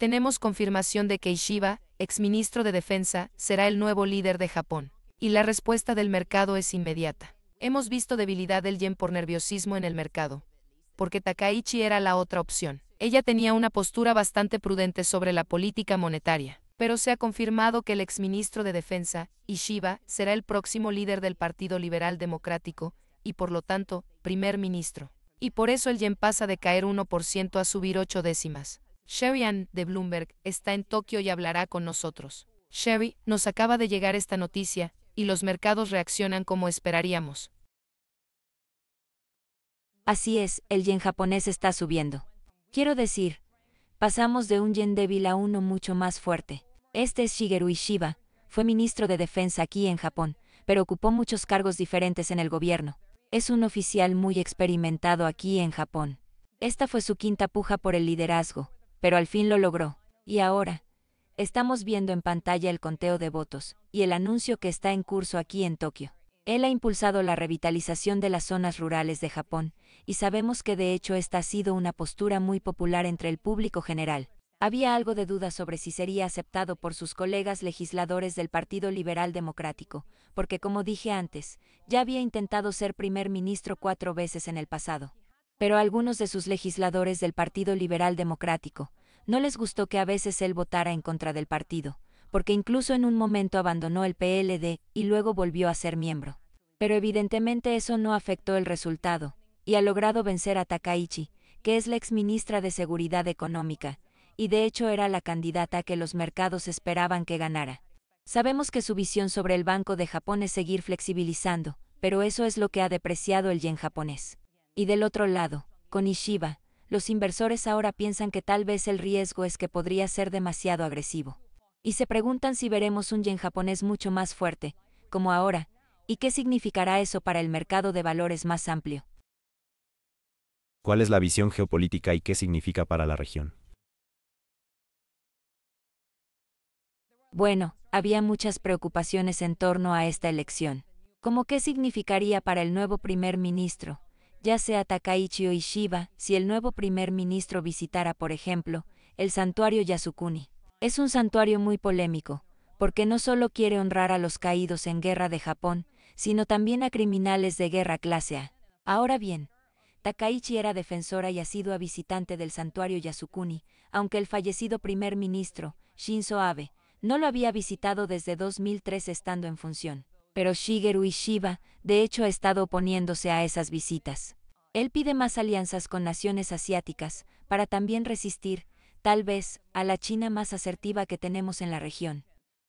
tenemos confirmación de que Ishiba, exministro de Defensa, será el nuevo líder de Japón. Y la respuesta del mercado es inmediata. Hemos visto debilidad del yen por nerviosismo en el mercado. Porque Takaichi era la otra opción. Ella tenía una postura bastante prudente sobre la política monetaria. Pero se ha confirmado que el exministro de Defensa, Ishiba, será el próximo líder del Partido Liberal Democrático, y por lo tanto, primer ministro. Y por eso el yen pasa de caer 1% a subir 8 décimas. Sherry Ann, de Bloomberg, está en Tokio y hablará con nosotros. Sherry, nos acaba de llegar esta noticia, y los mercados reaccionan como esperaríamos. Así es, el yen japonés está subiendo. Quiero decir, pasamos de un yen débil a uno mucho más fuerte. Este es Shigeru Ishiba, fue ministro de Defensa aquí en Japón, pero ocupó muchos cargos diferentes en el gobierno. Es un oficial muy experimentado aquí en Japón. Esta fue su quinta puja por el liderazgo, pero al fin lo logró. Y ahora, estamos viendo en pantalla el conteo de votos y el anuncio que está en curso aquí en Tokio. Él ha impulsado la revitalización de las zonas rurales de Japón, y sabemos que de hecho esta ha sido una postura muy popular entre el público general. Había algo de duda sobre si sería aceptado por sus colegas legisladores del Partido Liberal Democrático, porque como dije antes, ya había intentado ser primer ministro cuatro veces en el pasado pero a algunos de sus legisladores del Partido Liberal Democrático no les gustó que a veces él votara en contra del partido, porque incluso en un momento abandonó el PLD y luego volvió a ser miembro. Pero evidentemente eso no afectó el resultado, y ha logrado vencer a Takaichi, que es la exministra de Seguridad Económica, y de hecho era la candidata que los mercados esperaban que ganara. Sabemos que su visión sobre el Banco de Japón es seguir flexibilizando, pero eso es lo que ha depreciado el yen japonés. Y del otro lado, con Ishiba, los inversores ahora piensan que tal vez el riesgo es que podría ser demasiado agresivo. Y se preguntan si veremos un yen japonés mucho más fuerte, como ahora, y qué significará eso para el mercado de valores más amplio. ¿Cuál es la visión geopolítica y qué significa para la región? Bueno, había muchas preocupaciones en torno a esta elección. ¿Cómo qué significaría para el nuevo primer ministro, ya sea Takaichi o Ishiba, si el nuevo primer ministro visitara, por ejemplo, el santuario Yasukuni. Es un santuario muy polémico, porque no solo quiere honrar a los caídos en guerra de Japón, sino también a criminales de guerra clase A. Ahora bien, Takaichi era defensora y asidua visitante del santuario Yasukuni, aunque el fallecido primer ministro, Shinzo Abe, no lo había visitado desde 2003 estando en función. Pero Shigeru Ishiba, de hecho, ha estado oponiéndose a esas visitas. Él pide más alianzas con naciones asiáticas, para también resistir, tal vez, a la China más asertiva que tenemos en la región.